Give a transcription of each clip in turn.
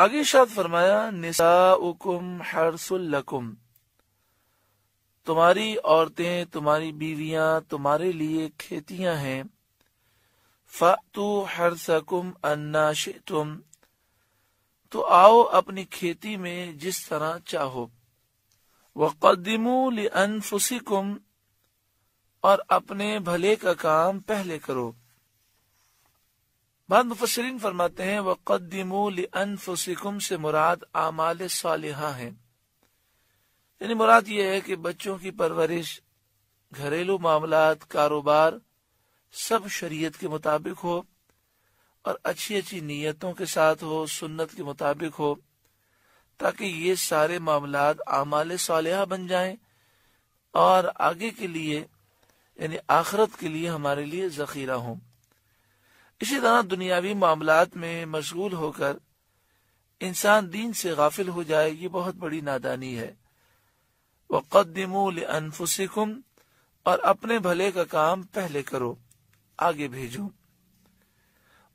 आगे शाद फरमाया निसाउकुम हरसुल्लकुम तुम्हारी औरतें तुम्हारी बीवियां तुम्हारे लिए खेतियां हैं फातू हरसकुम अन्ना तुम तो आओ अपनी खेती में जिस तरह चाहो वक़दमू लिअनफुसिकुम और अपने भले का काम पहले करो बाद मुफसरीन फरमाते हैं अनफुसिकुम से मुराद आमाल सालिहा है यानी मुराद ये है कि बच्चों की परवरिश घरेलू मामला कारोबार सब शरीय के मुताबिक हो और अच्छी अच्छी नीयतों के साथ हो सुन्नत के मुताबिक हो ताकि ये सारे मामला आमाल साल बन जाए और आगे के लिए यानी आखरत के लिए हमारे लिए जखीरा हों इसी तरह दुनियावी मामला में मशगूल होकर इंसान दीन से गाफिल हो जाए ये बहुत बड़ी नादानी है वक़दमूल अनफुसिकुम और अपने भले का काम पहले करो आगे भेजो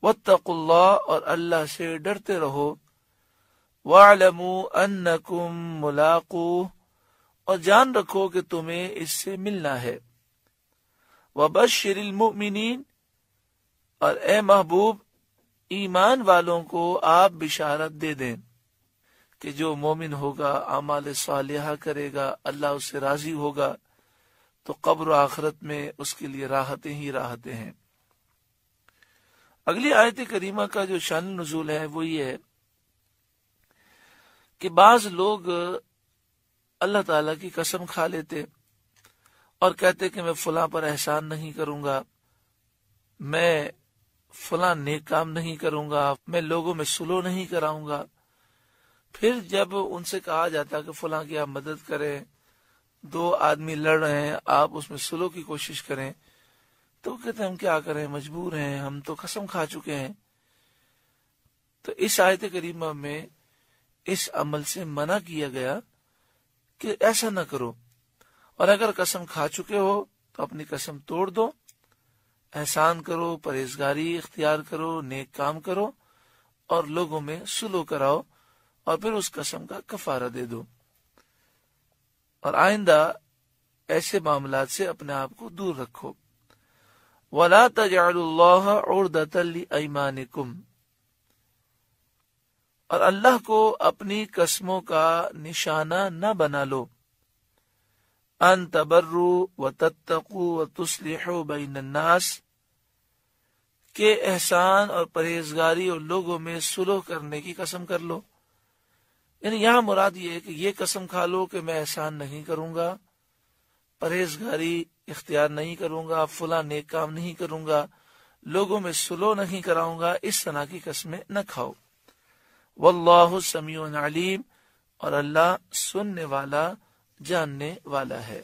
वत्तकुल्ला और अल्लाह से डरते रहो वालमू अन्नकुम मुलाकू और जान रखो कि तुम्हें इससे मिलना है वबशरिल मुमिनीन और ए महबूब ईमान वालों को आप बिशारत दे दें कि जो मोमिन होगा आमाल सालिहा करेगा अल्लाह उससे राजी होगा तो कब्र आखरत में उसके लिए राहतें ही राहतें हैं अगली आयत करीमा का जो शान नजूल है वो ये है कि बाज लोग अल्लाह ताला की कसम खा लेते और कहते कि मैं फुला पर एहसान नहीं करूंगा मैं फला नेक काम नहीं करूंगा मैं लोगों में सुलो नहीं कराऊंगा फिर जब उनसे कहा जाता कि फला की आप मदद करें दो आदमी लड़ रहे हैं आप उसमें सुलो की कोशिश करें तो कहते हम क्या करें मजबूर हैं हम तो कसम खा चुके हैं तो इस आयत करीमा में इस अमल से मना किया गया कि ऐसा ना करो और अगर कसम खा चुके हो तो अपनी कसम तोड़ दो एहसान करो परहेजगारी इख्तियार करो नेक काम करो और लोगों में सुलो कराओ और फिर उस कसम का कफारा दे दो और आइंदा ऐसे मामला से अपने आप को दूर रखो वला तजाल्लाह और अल्लाह को अपनी कस्मों का निशाना न बना लो अन तबर्रू व तत्तकू व तस्लह बैनन्नास के एहसान और परहेजगारी और लोगों में सुलह करने की कसम कर लो यानी यहाँ मुराद ये है कि ये कसम खा लो कि मैं एहसान नहीं करूंगा परहेजगारी इख्तियार नहीं करूंगा फुला नेक काम नहीं करूंगा लोगों में सुलह नहीं कराऊंगा इस तरह की कसमें न खाओ वल्लाह समी अलीम और अल्लाह सुनने वाला जानने वाला है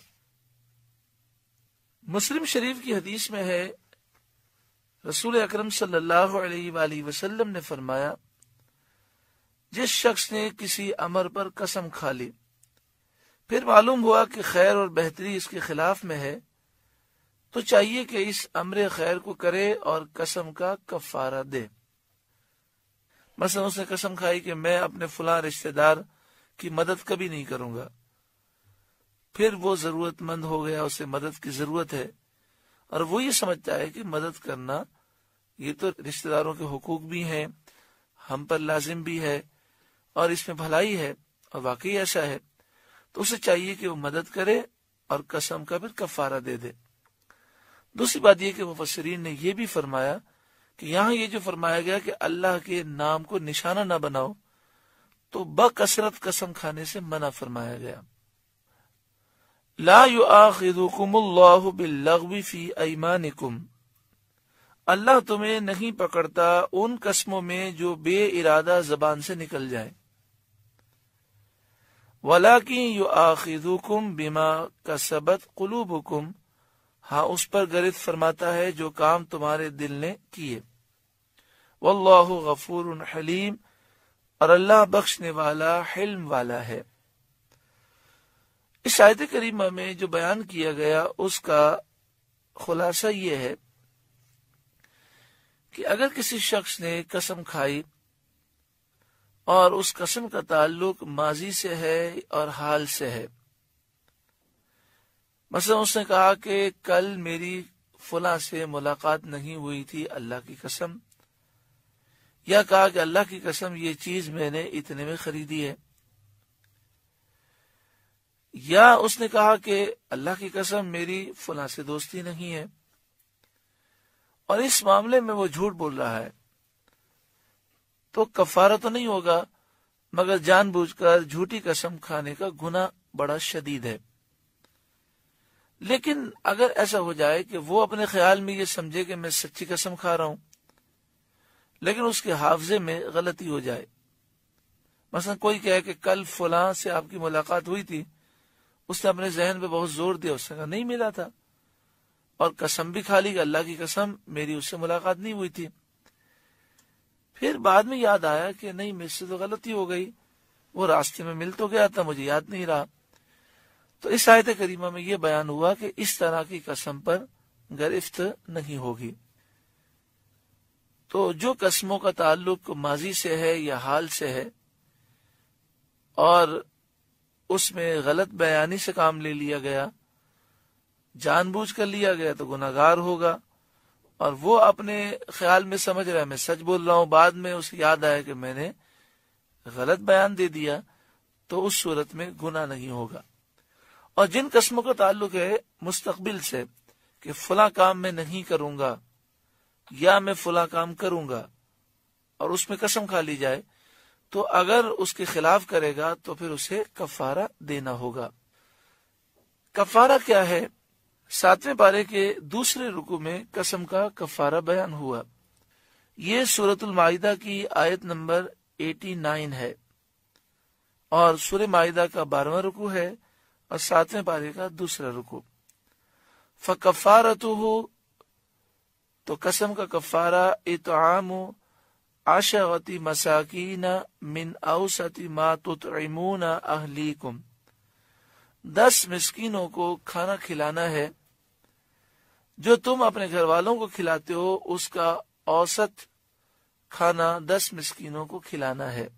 मुस्लिम शरीफ की हदीस में है रसूल अकरम सल्लल्लाहु अलैहि वसल्लम ने फरमाया जिस शख्स ने किसी अमर पर कसम खा ली फिर मालूम हुआ कि खैर और बेहतरी इसके खिलाफ में है तो चाहिए कि इस अमर खैर को करे और कसम का कफारा दे मसल उसने कसम खाई कि मैं अपने फुला रिश्तेदार की मदद कभी नहीं करूंगा फिर वो जरूरतमंद हो गया उसे मदद की जरूरत है और वो ये समझता है कि मदद करना ये तो रिश्तेदारों के हकूक भी हैं हम पर लाजिम भी है और इसमें भलाई है और वाकई ऐसा है तो उसे चाहिए कि वो मदद करे और कसम का फिर कफारा दे दे दूसरी बात यह कि मुफसरीन ने यह भी फरमाया कि यहाँ ये जो फरमाया गया कि अल्लाह के नाम को निशाना ना बनाओ तो बकसरत कसम खाने से मना फरमाया गया ला यु आखिदुकुमल्लाफी ऐमानिकुम अल्लाह तुम्हें नहीं पकड़ता उन कस्मों में जो बे इरादा जबान से निकल जाए वलाकिन यु आखिदुकुम बिमा का कसबत कुलूबुकुम हाँ उस पर गरित फरमाता है जो काम तुम्हारे दिल ने किए वल्लाहु हलीम और अल्लाह बख्शने वाला हिल्म वाला है इस शायद करीमा में जो बयान किया गया उसका खुलासा यह है कि अगर किसी शख्स ने कसम खाई और उस कसम का ताल्लुक माजी से है और हाल से है मसलन उसने कहा कि कल मेरी फुला से मुलाकात नहीं हुई थी अल्लाह की कसम या कहा कि अल्लाह की कसम ये चीज मैंने इतने में खरीदी है या उसने कहा कि अल्लाह की कसम मेरी फुला से दोस्ती नहीं है और इस मामले में वो झूठ बोल रहा है तो कफारा तो नहीं होगा मगर जानबूझकर झूठी कसम खाने का गुना बड़ा शदीद है लेकिन अगर ऐसा हो जाए कि वो अपने ख्याल में ये समझे कि मैं सच्ची कसम खा रहा हूं लेकिन उसके हाफजे में गलती हो जाए मसलन कोई कहे कि कल फुला से आपकी मुलाकात हुई थी उसने अपने जहन पे बहुत जोर दिया उसने कहा नहीं मिला था और कसम भी खा ली अल्लाह की कसम मेरी उससे मुलाकात नहीं हुई थी फिर बाद में याद आया कि नहीं मेरे तो गलती हो गई वो रास्ते में मिल तो गया था मुझे याद नहीं रहा तो इस आयत करीमा में यह बयान हुआ कि इस तरह की कसम पर गिरफ्त नहीं होगी तो जो कस्मों का ताल्लुक माजी से है या हाल से है और उसमें गलत बयानी से काम ले लिया गया जानबूझ कर लिया गया तो गुनागार होगा और वो अपने ख्याल में समझ रहा है मैं सच बोल रहा हूँ बाद में उसे याद आया कि मैंने गलत बयान दे दिया तो उस सूरत में गुना नहीं होगा और जिन कस्मों का ताल्लुक है मुस्तकबिल से कि फला काम मैं नहीं करूंगा या मैं फला काम करूंगा और उसमें कसम खा ली जाए तो अगर उसके खिलाफ करेगा तो फिर उसे कफारा देना होगा कफारा क्या है सातवें पारे के दूसरे रुकू में कसम का कफारा बयान हुआ ये सूरतुल माहिदा की आयत नंबर 89 है और सूर्य माहिदा का बारहवा रुकू है और सातवें पारे का दूसरा रुकू हो तो कसम का कफारा इतआम अशरति मसाकीन मिन औसति मा तुतमून अहलीकुम दस मिस्किनों को खाना खिलाना है जो तुम अपने घर वालों को खिलाते हो उसका औसत खाना दस मिस्किनों को खिलाना है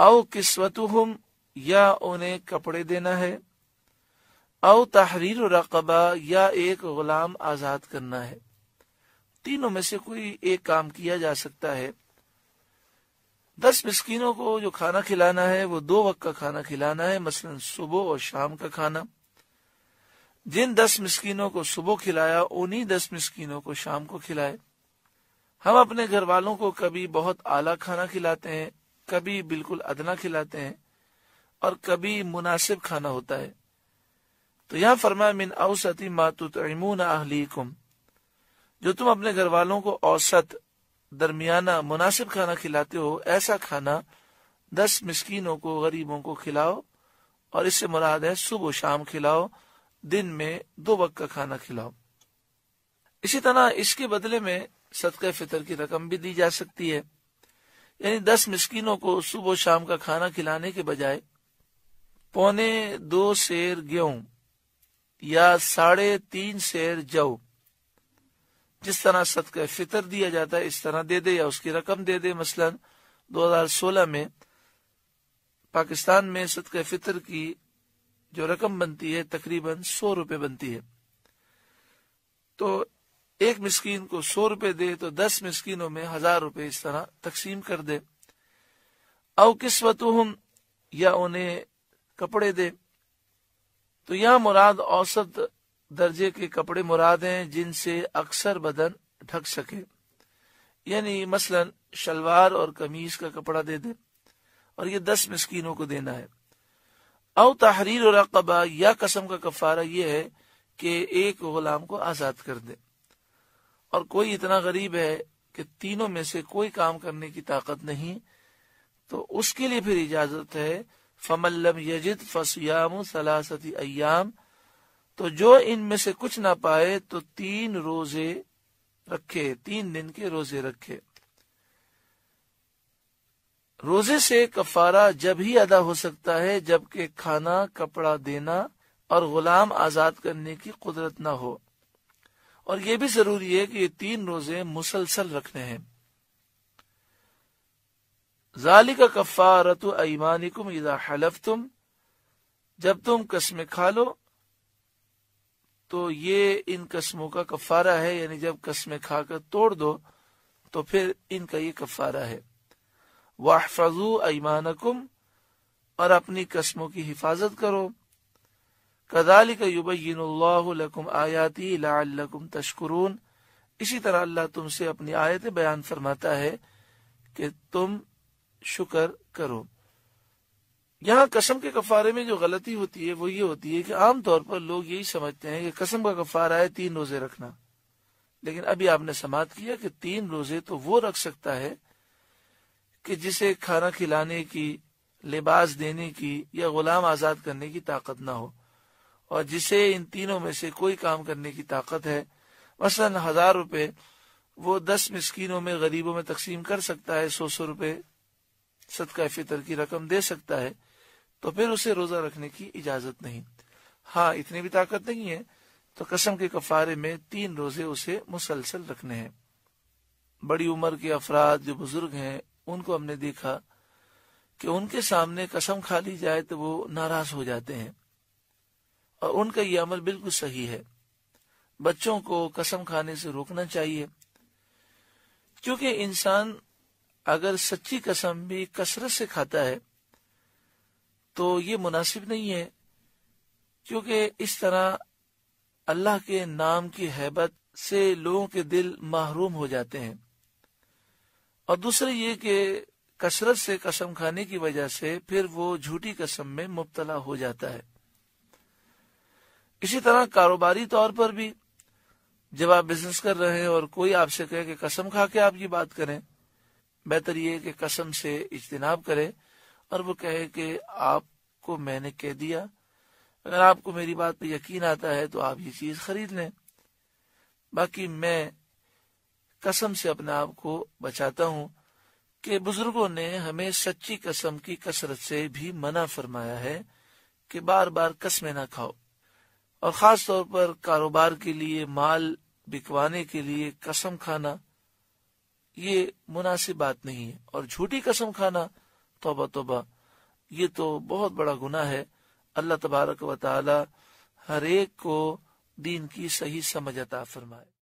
औ किस्वतुहम या उन्हें कपड़े देना है औ तहरीर रकबा या एक गुलाम आजाद करना है तीनों में से कोई एक काम किया जा सकता है दस मिस्किनों को जो खाना खिलाना है वो दो वक्त का खाना खिलाना है मसलन सुबह और शाम का खाना जिन दस मिस्किनों को सुबह खिलाया उन्हीं दस मिस्किनों को शाम को खिलाए हम अपने घर वालों को कभी बहुत आला खाना खिलाते हैं कभी बिल्कुल अदना खिलाते हैं और कभी मुनासिब खाना होता है तो यहां फरमा मिन औसती मातुत अहली जो तुम अपने घर वालों को औसत दरमियाना मुनासिब खाना खिलाते हो ऐसा खाना दस मिस्किनों को गरीबों को खिलाओ और इससे मुराद है सुबह शाम खिलाओ दिन में दो वक्त का खाना खिलाओ इसी तरह इसके बदले में सदका फितर की रकम भी दी जा सकती है यानी दस मिस्किनों को सुबह शाम का खाना खिलाने के बजाय पौने दो शेर गेहूं या साढ़े तीन शेर जव जिस तरह का फितर दिया जाता है इस तरह दे दे या उसकी रकम दे दे मसलन 2016 में पाकिस्तान में सदका फितर की जो रकम बनती है तकरीबन सौ रुपए बनती है तो एक मस्किन को सौ रुपए दे तो दस मस्किनों में हजार रुपए इस तरह तकसीम कर दे औ किस्वत या उन्हें कपड़े दे तो यह मुराद औसत दर्जे के कपड़े मुराद हैं जिनसे अक्सर बदन ढक सके यानी मसलन शलवार और कमीज का कपड़ा दे दे और ये दस मिस्कीनों को देना है औ तहरीर और अकबा या कसम का कफारा यह है कि एक गुलाम को आज़ाद कर दे और कोई इतना गरीब है कि तीनों में से कोई काम करने की ताकत नहीं तो उसके लिए फिर इजाजत है फमल्लम यजिद फसयाम सलासती अयाम तो जो इनमें से कुछ ना पाए तो तीन रोजे रखे तीन दिन के रोजे रखे रोजे से कफारा जब ही अदा हो सकता है जबकि खाना कपड़ा देना और गुलाम आजाद करने की कुदरत ना हो और ये भी जरूरी है कि ये तीन रोजे मुसलसल रखने हैं जाली का कफारत ईमानिकुम इजा हलफ तुम जब तुम कसमें खा लो तो ये इन कस्मों का कफारा है यानी जब कस्में खाकर तोड़ दो तो फिर इनका ये कफारा है वाहफाजू ऐमानकुम और अपनी कस्मों की हिफाजत करो कदाली का युबीन आयाती लाकुम इसी तरह अल्लाह तुमसे अपनी आयत बयान फरमाता है कि तुम शुक्र करो यहाँ कसम के कफारे में जो गलती होती है वो ये होती है कि आमतौर पर लोग यही समझते हैं कि कसम का कफारा है तीन रोजे रखना लेकिन अभी आपने समाप्त किया कि तीन रोजे तो वो रख सकता है कि जिसे खाना खिलाने की लिबास देने की या गुलाम आजाद करने की ताकत ना हो और जिसे इन तीनों में से कोई काम करने की ताकत है मसलन हजार रुपये वो दस मिसकीनों में गरीबों में तकसीम कर सकता है सौ सौ रुपये सदका फितर की रकम दे सकता है तो फिर उसे रोजा रखने की इजाजत नहीं हाँ इतनी भी ताकत नहीं है तो कसम के कफारे में तीन रोजे उसे मुसलसल रखने हैं बड़ी उम्र के अफराद जो बुजुर्ग हैं उनको हमने देखा कि उनके सामने कसम खा ली जाए तो वो नाराज हो जाते हैं और उनका यह अमल बिल्कुल सही है बच्चों को कसम खाने से रोकना चाहिए क्योंकि इंसान अगर सच्ची कसम भी कसरत से खाता है तो ये मुनासिब नहीं है क्योंकि इस तरह अल्लाह के नाम की हैबत से लोगों के दिल महरूम हो जाते हैं और दूसरे ये कि कसरत से कसम खाने की वजह से फिर वो झूठी कसम में मुबतला हो जाता है इसी तरह कारोबारी तौर पर भी जब आप बिजनेस कर रहे हैं और कोई आपसे कहे कि कसम खा के आप ये बात करें बेहतर ये कि कसम से इज्तनाब करें और वो कहे कि आपको मैंने कह दिया अगर आपको मेरी बात पर यकीन आता है तो आप ये चीज खरीद लें बाकी मैं कसम से अपने आप को बचाता हूँ कि बुजुर्गों ने हमें सच्ची कसम की कसरत से भी मना फरमाया है कि बार बार कसमें ना खाओ और खास तौर पर कारोबार के लिए माल बिकवाने के लिए कसम खाना ये मुनासिब बात नहीं है और झूठी कसम खाना तोबा तोबा ये तो बहुत बड़ा गुना है अल्लाह तबारक व ताला हर एक को दीन की सही समझ अता फरमाए